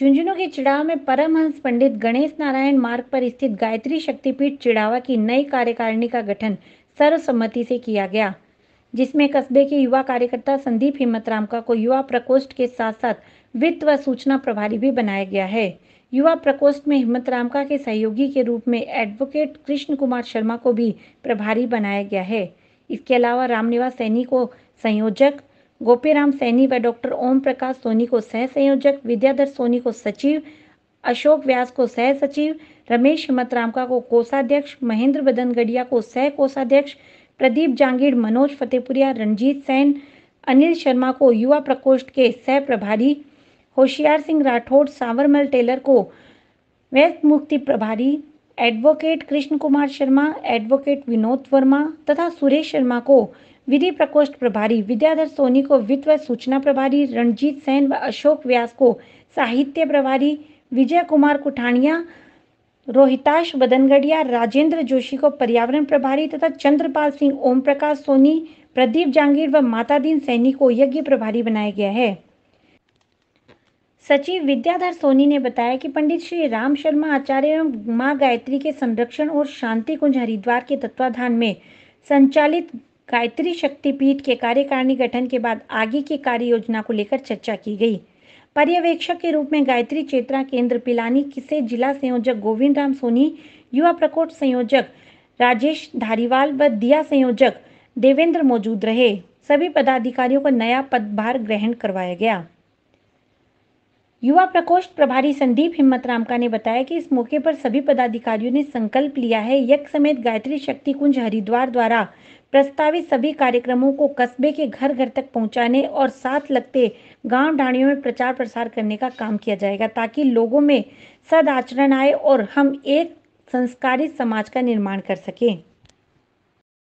झुंझुनू के चिड़ावा में परमहंस पंडित गणेश नारायण मार्ग पर स्थित गायत्री शक्तिपीठ चिड़ावा की नई कार्यकारिणी का गठन सर्वसम्मति से किया गया जिसमें कस्बे के युवा कार्यकर्ता संदीप हिम्मत का को युवा प्रकोष्ठ के साथ साथ वित्त व सूचना प्रभारी भी बनाया गया है युवा प्रकोष्ठ में हिम्मत रामका के सहयोगी के रूप में एडवोकेट कृष्ण कुमार शर्मा को भी प्रभारी बनाया गया है इसके अलावा रामनिवास सैनी को संयोजक गोपीराम सैनी व डॉक्टर ओम प्रकाश सोनी को सह संयोजक विद्याधर सोनी को सचिव अशोक व्यास को सह सचिव रमेश रामका को कोषाध्यक्ष महेंद्र बदन गडिया को सह कोषाध्यक्ष प्रदीप जांगीर मनोज फतेहपुरिया रणजीत सैन अनिल शर्मा को युवा प्रकोष्ठ के सह प्रभारी होशियार सिंह राठौड़ सावरमल टेलर को वेस्ट मुक्ति प्रभारी एडवोकेट कृष्ण कुमार शर्मा एडवोकेट विनोद वर्मा तथा सुरेश शर्मा को विधि प्रकोष्ठ प्रभारी विद्याधर सोनी को वित्त व सूचना प्रभारी रणजीत सेन व अशोक व्यास को साहित्य प्रभारी विजय कुमार कुठानिया रोहिताश बदनगढ़िया राजेंद्र जोशी को पर्यावरण प्रभारी तथा चंद्रपाल सिंह ओम प्रकाश सोनी प्रदीप जांगीर व मातादीन सैनी को यज्ञ प्रभारी बनाया गया है सचिव विद्याधर सोनी ने बताया कि पंडित श्री राम शर्मा आचार्य एवं माँ गायत्री के संरक्षण और शांति कुंज हरिद्वार के तत्वाधान में संचालित गायत्री शक्तिपीठ के कार्यकारिणी गठन के बाद आगे की कार्य योजना को लेकर चर्चा की गई पर्यवेक्षक के रूप में गायत्री चेत्रा केंद्र पिलानी किसे जिला संयोजक गोविंद राम सोनी युवा प्रकोष्ठ संयोजक राजेश धारीवाल व दिया संयोजक देवेंद्र मौजूद रहे सभी पदाधिकारियों को नया पदभार ग्रहण करवाया गया युवा प्रकोष्ठ प्रभारी संदीप हिम्मत रामका ने बताया कि इस मौके पर सभी पदाधिकारियों ने संकल्प लिया है यज्ञ समेत गायत्री शक्ति कुंज हरिद्वार द्वारा प्रस्तावित सभी कार्यक्रमों को कस्बे के घर घर तक पहुंचाने और साथ लगते गांव ढाणियों में प्रचार प्रसार करने का काम किया जाएगा ताकि लोगों में आचरण आए और हम एक संस्कारित समाज का निर्माण कर सकें